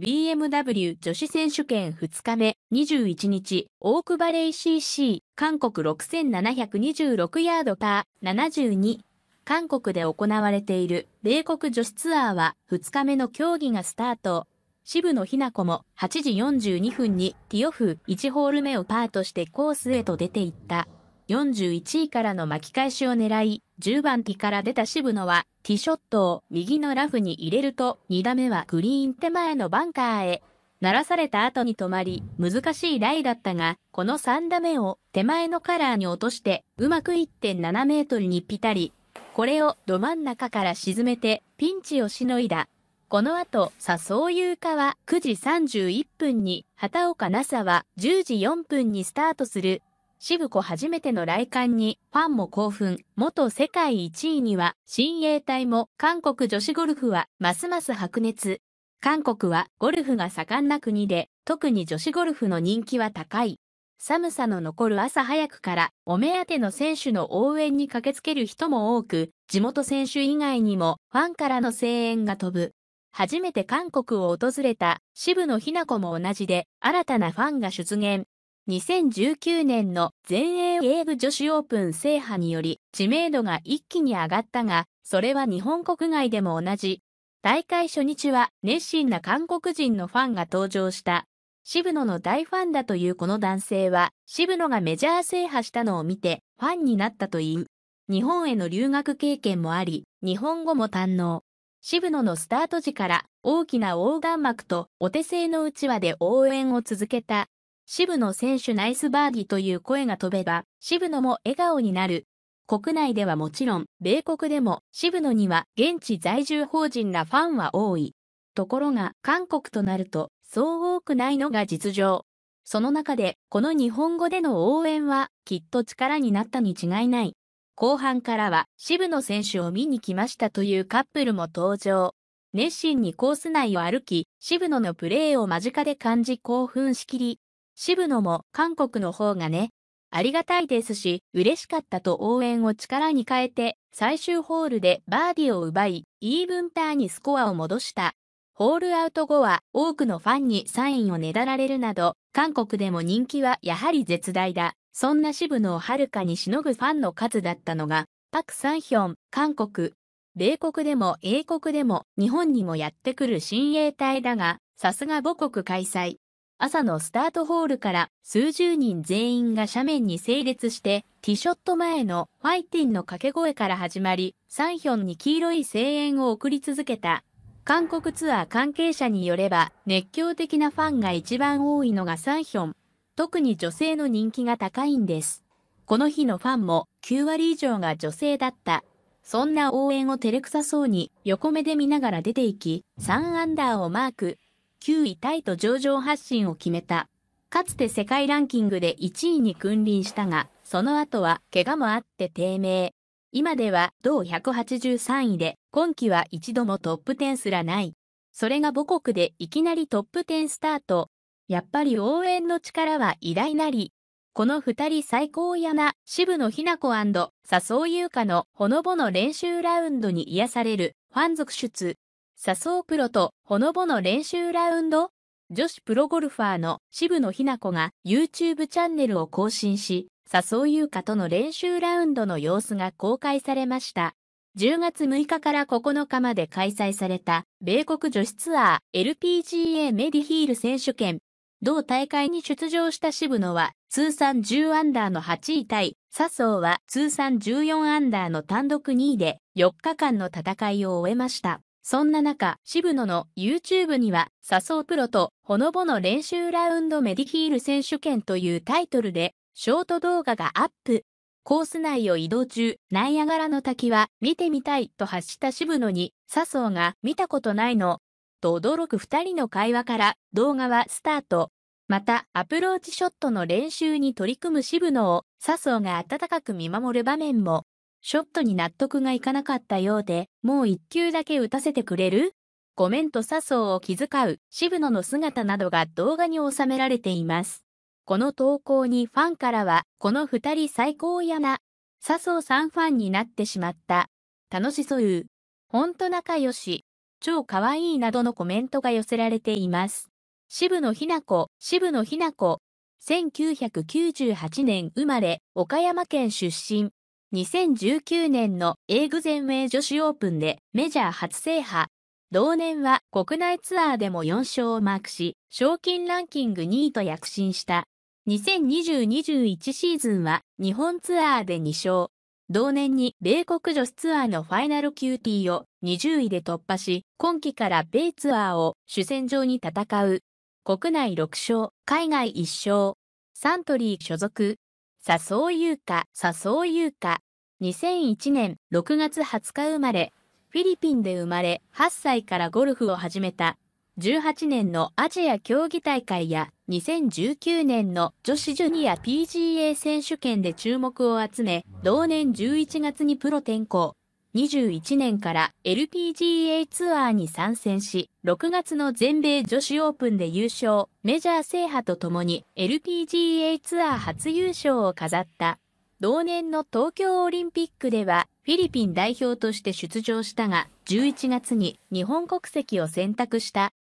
BMW 女子選手権2日目21日、オークバレー CC、韓国6726ヤードパー72、韓国で行われている米国女子ツアーは2日目の競技がスタート。渋野日向子も8時42分にティオフ1ホール目をパーとしてコースへと出ていった。41位からの巻き返しを狙い、10番手から出た渋野は、ティショットを右のラフに入れると、2打目はグリーン手前のバンカーへ。鳴らされた後に止まり、難しいライだったが、この3打目を手前のカラーに落として、うまく1.7メートルにぴたり。これをど真ん中から沈めて、ピンチをしのいだ。この後、笹生優香は9時31分に、畑岡奈紗は10時4分にスタートする渋子初めての来館にファンも興奮、元世界1位には新衛隊も韓国女子ゴルフはますます白熱。韓国はゴルフが盛んな国で、特に女子ゴルフの人気は高い。寒さの残る朝早くからお目当ての選手の応援に駆けつける人も多く、地元選手以外にもファンからの声援が飛ぶ。初めて韓国を訪れた渋野日向子も同じで新たなファンが出現。2019年の全英英語女子オープン制覇により知名度が一気に上がったが、それは日本国外でも同じ。大会初日は熱心な韓国人のファンが登場した。渋野の大ファンだというこの男性は、渋野がメジャー制覇したのを見てファンになったという。日本への留学経験もあり、日本語も堪能。渋野のスタート時から大きな横断幕とお手製のうちわで応援を続けた。渋野選手ナイスバーディという声が飛べば、渋野も笑顔になる。国内ではもちろん、米国でも渋野には現地在住法人らファンは多い。ところが、韓国となると、そう多くないのが実情。その中で、この日本語での応援は、きっと力になったに違いない。後半からは、渋野選手を見に来ましたというカップルも登場。熱心にコース内を歩き、渋野のプレーを間近で感じ興奮しきり、渋野も韓国の方がね、ありがたいですし、嬉しかったと応援を力に変えて、最終ホールでバーディーを奪い、イーブンパーにスコアを戻した。ホールアウト後は多くのファンにサインをねだられるなど、韓国でも人気はやはり絶大だ。そんな渋野をはるかにしのぐファンの数だったのが、パク・サンヒョン、韓国。米国でも英国でも日本にもやってくる親衛隊だが、さすが母国開催。朝のスタートホールから数十人全員が斜面に整列して、ティショット前のファイティンの掛け声から始まり、サンヒョンに黄色い声援を送り続けた。韓国ツアー関係者によれば、熱狂的なファンが一番多いのがサンヒョン。特に女性の人気が高いんです。この日のファンも9割以上が女性だった。そんな応援を照れくさそうに横目で見ながら出ていき、3アンダーをマーク。9位タイと上場発進を決めた。かつて世界ランキングで1位に君臨したが、その後は怪我もあって低迷。今では同183位で、今季は一度もトップ10すらない。それが母国でいきなりトップ10スタート。やっぱり応援の力は偉大なり。この二人最高やな、渋野日向子笹生優香のほのぼの練習ラウンドに癒されるファン続出。笹生プロとほのぼの練習ラウンド女子プロゴルファーの渋野日向子が YouTube チャンネルを更新し、笹生優香との練習ラウンドの様子が公開されました。10月6日から9日まで開催された米国女子ツアー LPGA メディヒール選手権。同大会に出場した渋野は通算10アンダーの8位タイ、笹生は通算14アンダーの単独2位で4日間の戦いを終えました。そんな中、渋野の YouTube には、笹生プロとほのぼの練習ラウンドメディヒール選手権というタイトルで、ショート動画がアップ。コース内を移動中、ナイアガラの滝は見てみたいと発した渋野に、笹生が見たことないの。と驚く二人の会話から動画はスタート。また、アプローチショットの練習に取り組む渋野を笹生が温かく見守る場面も。ショットに納得がいかなかったようで、もう一球だけ打たせてくれるコメント笹生を気遣う渋野の姿などが動画に収められています。この投稿にファンからは、この二人最高やな。笹生さんファンになってしまった。楽しそう。ほんと仲良し。超可愛いなどのコメントが寄せられています。渋野ひな子、渋野ひな子。1998年生まれ、岡山県出身。2019年のエーグゼンウェイ女子オープンでメジャー初制覇。同年は国内ツアーでも4勝をマークし、賞金ランキング2位と躍進した。2020-21シーズンは日本ツアーで2勝。同年に米国女子ツアーのファイナル QT を20位で突破し、今季から米ツアーを主戦場に戦う。国内6勝、海外1勝。サントリー所属、佐藤優香、佐藤優香。2001年6月20日生まれ、フィリピンで生まれ、8歳からゴルフを始めた。18年のアジア競技大会や2019年の女子ジュニア PGA 選手権で注目を集め、同年11月にプロ転向。2021年から LPGA ツアーに参戦し、6月の全米女子オープンで優勝、メジャー制覇とともに LPGA ツアー初優勝を飾った。同年の東京オリンピックではフィリピン代表として出場したが、11月に日本国籍を選択した。